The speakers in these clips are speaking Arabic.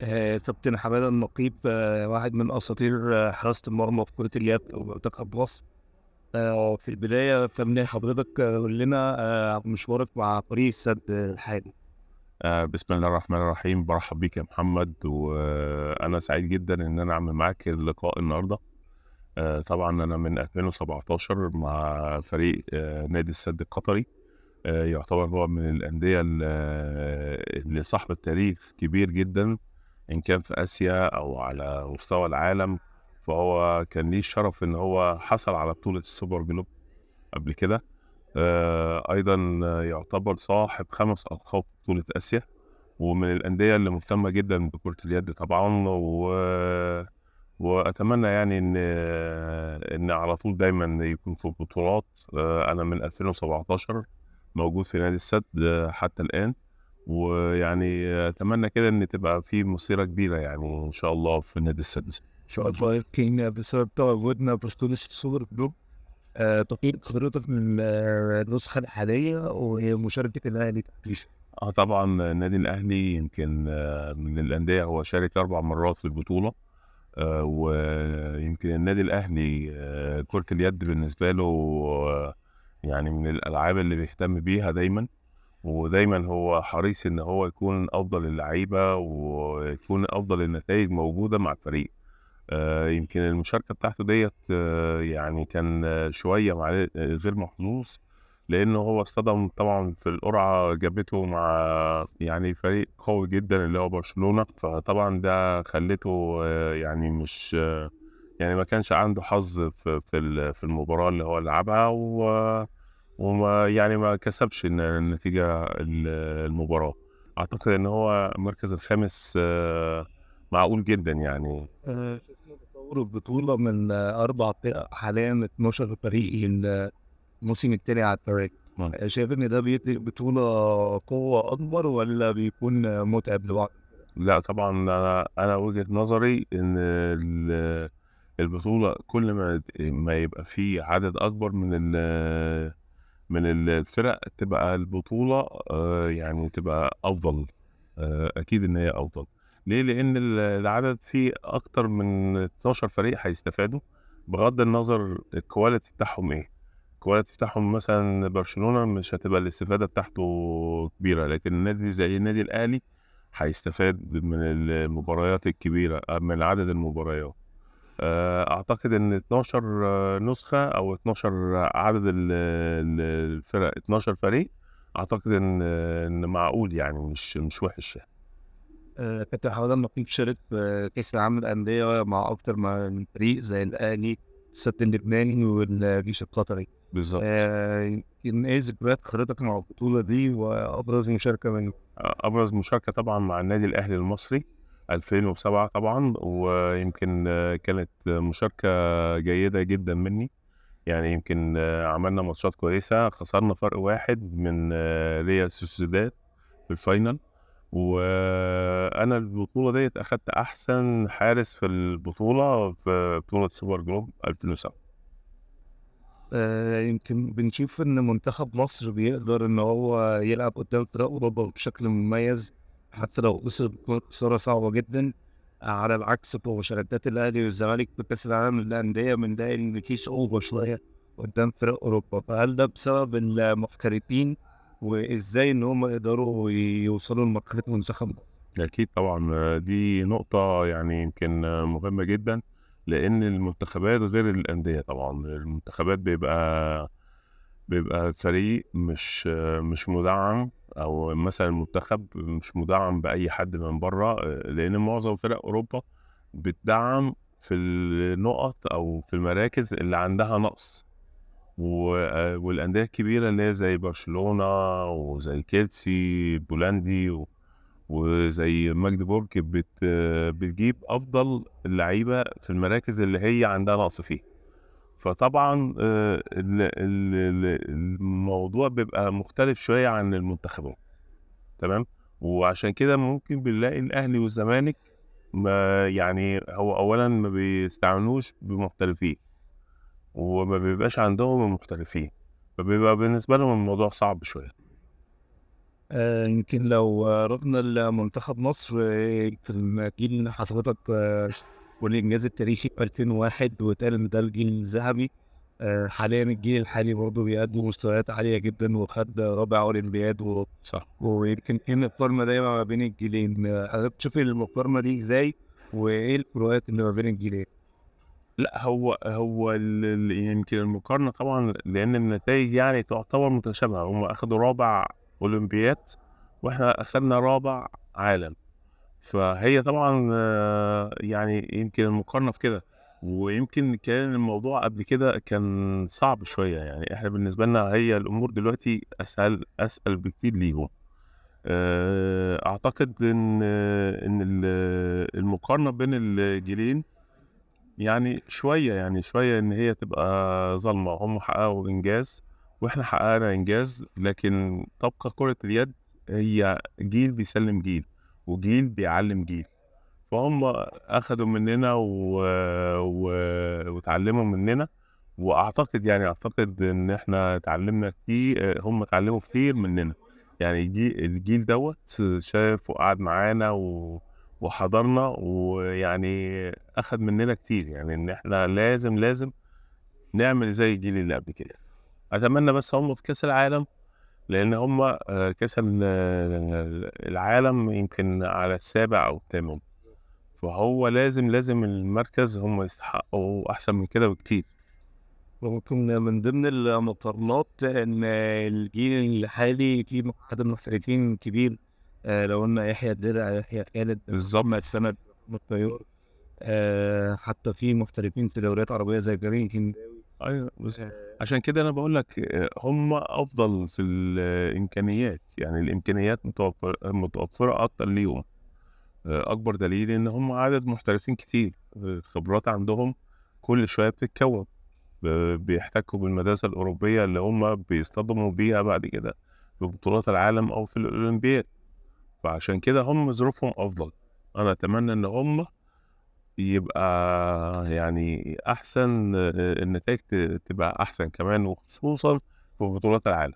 آه، كابتن حماده النقيب آه، واحد من اساطير آه، حراسه المرمى في كره اليد او منتخب مصر في البدايه كان حضرتك قول لنا مشوارك مع فريق السد الحالي بسم الله الرحمن الرحيم برحب بيك يا محمد وانا سعيد جدا ان انا اعمل معاك اللقاء النهارده طبعا انا من 2017 مع فريق نادي السد القطري يعتبر هو من الانديه اللي صاحبه تاريخ كبير جدا إن كان في آسيا أو على مستوى العالم فهو كان ليه الشرف إن هو حصل على بطولة السوبر جلوب قبل كده آه أيضا يعتبر صاحب خمس ألقاب في بطولة آسيا ومن الأندية اللي مهتمة جدا بكرة اليد طبعا و... وأتمنى يعني إن إن على طول دايما يكون في بطولات آه أنا من 2017 موجود في نادي السد آه، حتى الآن ويعني اتمنى كده ان تبقى في مسيره كبيره يعني ان شاء الله في النادي السادس ان شاء الله يمكن بسبب تواجدنا باسطول سوبر كلوب آه، تقييم حضرتك من النسخه الحاليه وهي مشاركه الاهلي اه طبعا النادي الاهلي يمكن آه، من الانديه هو شارك اربع مرات في البطوله آه، ويمكن النادي الاهلي كره اليد بالنسبه له يعني من الالعاب اللي بيهتم بيها دايما ودايما هو حريص ان هو يكون افضل اللعيبه ويكون افضل النتائج موجوده مع الفريق آه يمكن المشاركه بتاعته ديت آه يعني كان شويه مع غير محظوظ لانه هو اصطدم طبعا في القرعه جابته مع يعني فريق قوي جدا اللي هو برشلونه فطبعا ده خلته آه يعني مش آه، يعني ما كانش عنده حظ في في المباراه اللي هو لعبها وما يعني ما كسبش النتيجه المباراه اعتقد ان هو المركز الخامس آه، معقول جدا يعني آه، تطور البطوله من اربع فرق حاليا 12 فريق الموسم الثاني على التراك نعم. آه، شايف ان ده بيدي البطوله قوه اكبر ولا بيكون متعب لبعض؟ لا طبعا انا انا وجهه نظري ان البطوله كل ما ما يبقى فيه عدد اكبر من من الفرق تبقى البطوله آه، يعني تبقى افضل آه، اكيد ان هي افضل ليه لان العدد فيه اكتر من 12 فريق هيستفادوا بغض النظر الكواليتي بتاعهم ايه الكواليتي بتاعهم مثلا برشلونه مش هتبقى الاستفاده بتاعته كبيره لكن نادي زي النادي الاهلي هيستفاد من المباريات الكبيره آه، من عدد المباريات آه، اعتقد ان 12 نسخه او 12 عدد الفرق 12 فريق اعتقد ان ان معقول يعني مش مش وحش يعني. أه كابتن حمادة نقيب شارك آه، في كأس العالم للأندية مع اكثر من فريق زي الأهلي السد اللبناني والجيش القطري. بالظبط. آه، يمكن إيه ذكريات حضرتك مع البطولة دي وأبرز مشاركة منه؟ أبرز مشاركة طبعا مع النادي الأهلي المصري 2007 طبعا ويمكن كانت مشاركة جيدة جدا مني يعني يمكن عملنا ماتشات كويسة خسرنا فرق واحد من ريال سوسيداد في الفاينل وانا البطوله ديت اخدت احسن حارس في البطوله في بطوله سوبر جروب 2007 آه، يمكن بنشوف ان منتخب مصر بيقدر ان هو يلعب قدام فرق اوروبا بشكل مميز حتى لو وصل صورة صعبة جدا على العكس في مشاركات الاهلي والزمالك في كاس العالم للانديه من ده ان في صعوبه شويه قدام فرق اوروبا فهل ده بسبب المحترفين وازاي ان هم يقدروا يوصلوا لمرحله منتخب اكيد طبعا دي نقطه يعني يمكن مهمه جدا لان المنتخبات غير الانديه طبعا المنتخبات بيبقى بيبقى فريق مش مش مدعم او مثلا المنتخب مش مدعم باي حد من بره آه، لان معظم فرق اوروبا بتدعم في النقط او في المراكز اللي عندها نقص آه، والانديه الكبيره اللي هي زي برشلونه وزي كيلسي بولندي وزي ماجدبورج بت آه، بتجيب افضل اللعيبه في المراكز اللي هي عندها نقص فيها فطبعا آه، الموضوع بيبقى مختلف شويه عن المنتخبات تمام وعشان كده ممكن بنلاقي الاهلي والزمالك ما يعني هو اولا ما بيستعملوش بمحترفين وما بيبقاش عندهم المحترفين فبيبقى بالنسبه لهم الموضوع صعب شويه آه، يمكن لو رحنا لمنتخب مصر في الجيل اللي حضرتك آه، والانجاز التاريخي في 2001 واتقال ان ده الجيل الذهبي آه، حاليا الجيل الحالي برضه بيقدم مستويات عاليه جدا وخد رابع اولمبياد و... صح ويمكن في مقارنه دايما ما بين الجيلين حضرتك آه، تشوف المقارنه دي ازاي وايه الفروقات اللي ما بين الجيلين؟ لا هو هو يمكن المقارنه طبعا لان النتائج يعني تعتبر متشابهه هم اخذوا رابع اولمبياد واحنا اخذنا رابع عالم فهي طبعا آه، يعني يمكن المقارنه في كده ويمكن كان الموضوع قبل كده كان صعب شويه يعني احنا بالنسبه لنا هي الامور دلوقتي اسهل اسهل بكتير ليهم آه، اعتقد ان ان المقارنه بين الجيلين يعني شويه يعني شويه ان هي تبقى ظالمه هم حققوا انجاز واحنا حققنا انجاز لكن تبقى كره اليد هي جيل بيسلم جيل وجيل بيعلم جيل فهم اخدوا مننا و... و... وتعلموا مننا واعتقد يعني اعتقد ان احنا اتعلمنا كتير هم اتعلموا كتير مننا يعني الجيل دوت شاف وقعد معانا و... وحضرنا ويعني اخد مننا كتير يعني ان احنا لازم لازم نعمل زي الجيل اللي قبل كده اتمنى بس هم في كاس العالم لان هم آه، كاس آه، العالم يمكن على السابع او الثامن فهو لازم لازم المركز هم يستحقوا احسن من كده بكتير وكنا من ضمن المقارنات ان الجيل الحالي في عدد محترفين كبير آه لو قلنا يحيى الدرع يحيى خالد بالظبط سند الطيور آه حتى في محترفين في دوريات عربيه زي كريم كنداوي ايوه بالظبط آه، عشان كده انا بقول لك آه، هم افضل في الامكانيات يعني الامكانيات متوفر متوفره اكتر ليهم آه، اكبر دليل ان هم عدد محترفين كتير الخبرات آه، عندهم كل شويه بتتكون بيحتكوا بالمدرسه الاوروبيه اللي هم بيصطدموا بيها بعد كده في بطولات العالم او في الاولمبياد فعشان كده هم ظروفهم افضل انا اتمنى ان هم يبقى يعني أحسن النتائج تبقى أحسن كمان وخصوصا في بطولات العالم.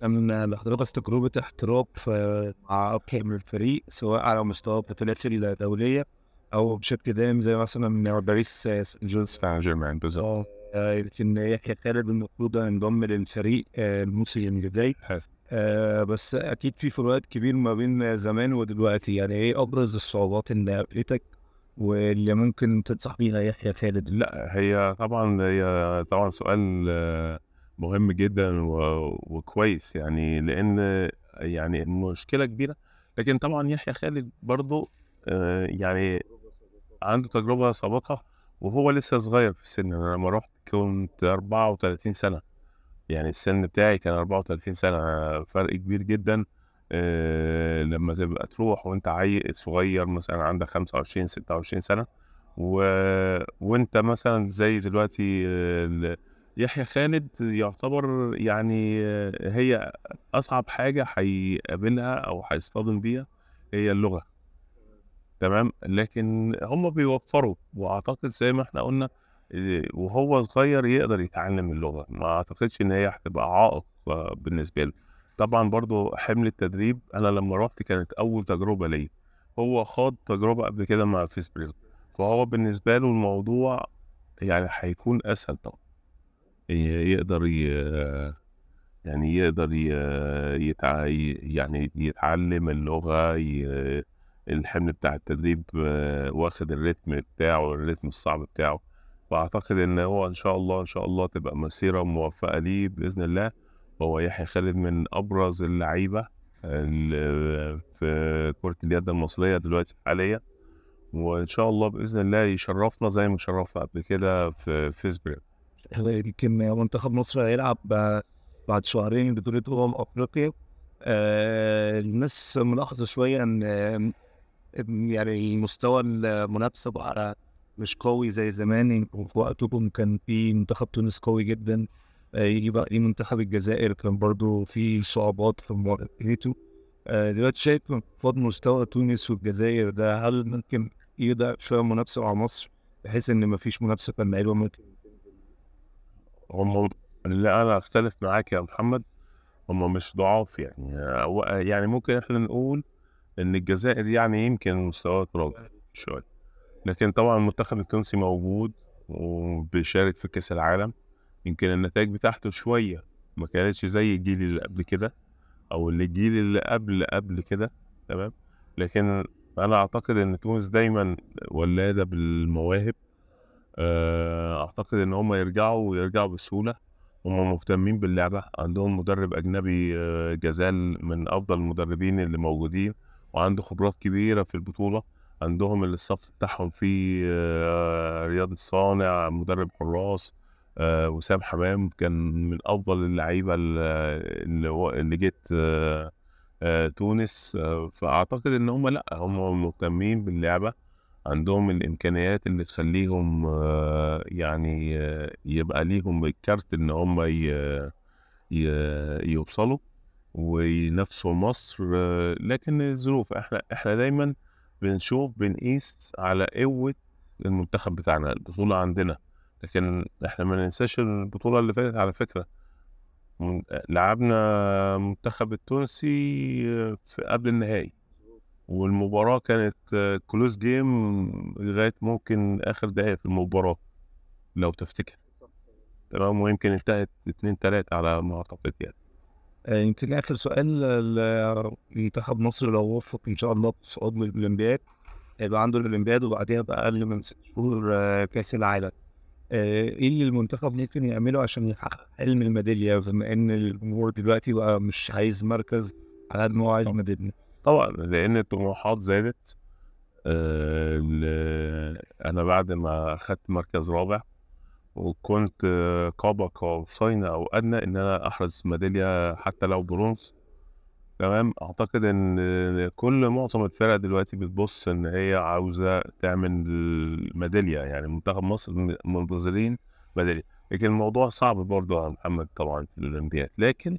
كان لحضرتك تجربة احتراف مع أكثر من فريق سواء على مستوى بطولات الدولية أو بشكل دائم زي مثلا باريس سان جيرمان سان جيرمان بالظبط. يمكن آه، آه، يحيى خالد المفروض انضم للفريق الموسم الجاي آه بس اكيد في فروقات كبير ما بين زمان ودلوقتي يعني ايه ابرز الصعوبات اللي قابلتك واللي ممكن تنصح بيها يحيى خالد لا هي طبعا هي طبعا سؤال آه، مهم جدا وكويس يعني لان يعني المشكله كبيره لكن طبعا يحيى خالد برضه آه، يعني عنده تجربه سابقه وهو لسه صغير في السن انا لما رحت كنت 34 سنه يعني السن بتاعي كان 34 سنه فرق كبير جدا آه، لما تبقى تروح وانت عيل صغير مثلا عندك خمسة وعشرين ستة وعشرين سنة و... وانت مثلا زي دلوقتي ال... آه، يحيى خالد يعتبر يعني آه، هي أصعب حاجة هيقابلها أو هيصطدم بيها هي اللغة تمام لكن هم بيوفروا وأعتقد زي ما احنا قلنا وهو صغير يقدر يتعلم اللغة ما أعتقدش إن هي هتبقى عائق بالنسبة له طبعا برضو حمل التدريب انا لما رحت كانت اول تجربه ليا هو خاض تجربه قبل كده مع فيس بريزو فهو بالنسبه له الموضوع يعني هيكون اسهل طبعا يقدر ي... يعني يقدر ي... يتع... يعني يتعلم اللغه ي... الحمل بتاع التدريب واخد الريتم بتاعه الريتم الصعب بتاعه فاعتقد ان هو ان شاء الله ان شاء الله تبقى مسيره موفقه ليه باذن الله هو يحيى خالد من ابرز اللعيبه اللي في كره اليد المصريه دلوقتي حاليا وان شاء الله باذن الله يشرفنا زي ما شرفنا قبل كده في فيسبرغ يمكن منتخب مصر هيلعب بعد شهرين بطوله امم افريقيا آه، الناس ملاحظه شويه ان يعني مستوى المنافسه بقى مش قوي زي زمان في وقتكم كان في منتخب تونس قوي جدا آه، يبقى إيه، منتخب الجزائر كان برضو في صعوبات في مواجهته آه، دلوقتي شايف انخفاض مستوى تونس والجزائر ده هل ممكن يضع شويه منافسه مع مصر بحيث ان مفيش منافسه فاللعيبه ممكن هم لا انا اختلف معاك يا محمد هم مش ضعاف يعني يعني ممكن احنا نقول ان الجزائر يعني يمكن مستواها تراجع شويه لكن طبعا المنتخب التونسي موجود وبيشارك في كاس العالم يمكن النتائج بتاعته شوية ما كانتش زي الجيل اللي قبل كده أو اللي الجيل اللي قبل قبل كده تمام لكن أنا أعتقد إن تونس دايما ولادة بالمواهب آه، أعتقد إن هما يرجعوا ويرجعوا بسهولة هما مهتمين باللعبة عندهم مدرب أجنبي آه، جزال من أفضل المدربين اللي موجودين وعنده خبرات كبيرة في البطولة عندهم الصف بتاعهم فيه آه، رياض الصانع مدرب حراس آه، وسام حمام كان من افضل اللعيبه اللي اللي جت آه، آه، تونس فاعتقد ان هم لا هم مهتمين باللعبه عندهم الامكانيات اللي تخليهم يعني يبقى ليهم الكارت ان هم يوصلوا وينافسوا مصر لكن الظروف احنا احنا دايما بنشوف بنقيس على قوه المنتخب بتاعنا البطوله عندنا لكن احنا ما ننساش البطوله اللي فاتت على فكره لعبنا منتخب التونسي في قبل النهائي والمباراه كانت كلوز جيم لغايه ممكن اخر دقائق في المباراه لو تفتكر تمام ويمكن انتهت اتنين تلاتة على ما اعتقد يعني آه، يمكن اخر سؤال منتخب مصر لو وفق ان شاء الله الصعود للاولمبياد هيبقى عنده الاولمبياد وبعديها بقى اقل من ست شهور آه، كاس العالم آه، ايه اللي المنتخب ممكن يعمله عشان يحقق حلم الميداليه بما ان الجمهور دلوقتي بقى مش عايز مركز على قد ما هو عايز ميداليه طبعا لان الطموحات زادت آه انا بعد ما اخدت مركز رابع وكنت قاب قوسين او ادنى ان انا احرز ميداليه حتى لو برونز تمام اعتقد ان كل معظم الفرق دلوقتي بتبص ان هي عاوزه تعمل ميداليه يعني منتخب مصر منتظرين ميداليه لكن الموضوع صعب برضه يا محمد طبعا في الاولمبياد لكن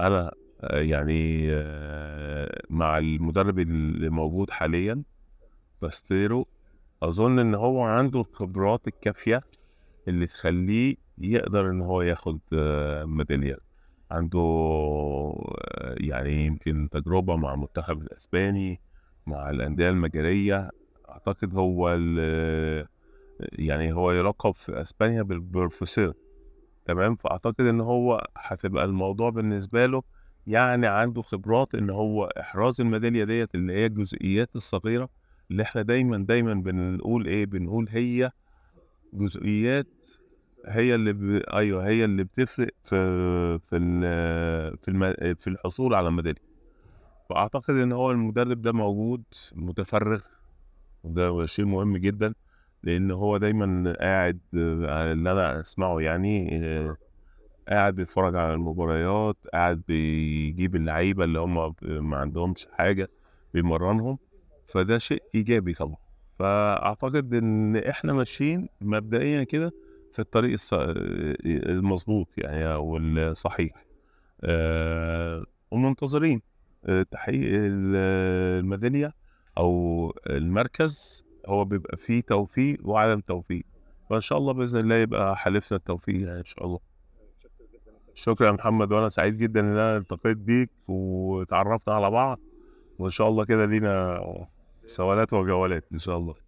انا يعني مع المدرب اللي موجود حاليا باستيرو اظن ان هو عنده الخبرات الكافيه اللي تخليه يقدر ان هو ياخد ميداليات عنده يعني يمكن تجربة مع المنتخب الأسباني مع الأندية المجرية أعتقد هو يعني هو يلقب في أسبانيا بالبروفيسور تمام فأعتقد إن هو هتبقى الموضوع بالنسبة له يعني عنده خبرات إن هو إحراز الميدالية ديت اللي هي الجزئيات الصغيرة اللي إحنا دايما دايما بنقول إيه بنقول هي جزئيات هي اللي ب... ايوه هي اللي بتفرق في في ال... في, الم... في الحصول على ميداليه فاعتقد ان هو المدرب ده موجود متفرغ وده شيء مهم جدا لان هو دايما قاعد على آه، اللي انا اسمعه يعني آه، قاعد بيتفرج على المباريات قاعد بيجيب اللعيبه اللي هم ما عندهمش حاجه بيمرنهم فده شيء ايجابي طبعا فاعتقد ان احنا ماشيين مبدئيا كده في الطريق المظبوط يعني او الصحيح ومنتظرين تحقيق الميداليه او المركز هو بيبقى فيه توفيق وعدم توفيق فان شاء الله باذن الله يبقى حلفنا التوفيق يعني ان شاء الله شكرا يا محمد وانا سعيد جدا ان انا التقيت بيك وتعرفنا على بعض وان شاء الله كده لينا سوالات وجولات ان شاء الله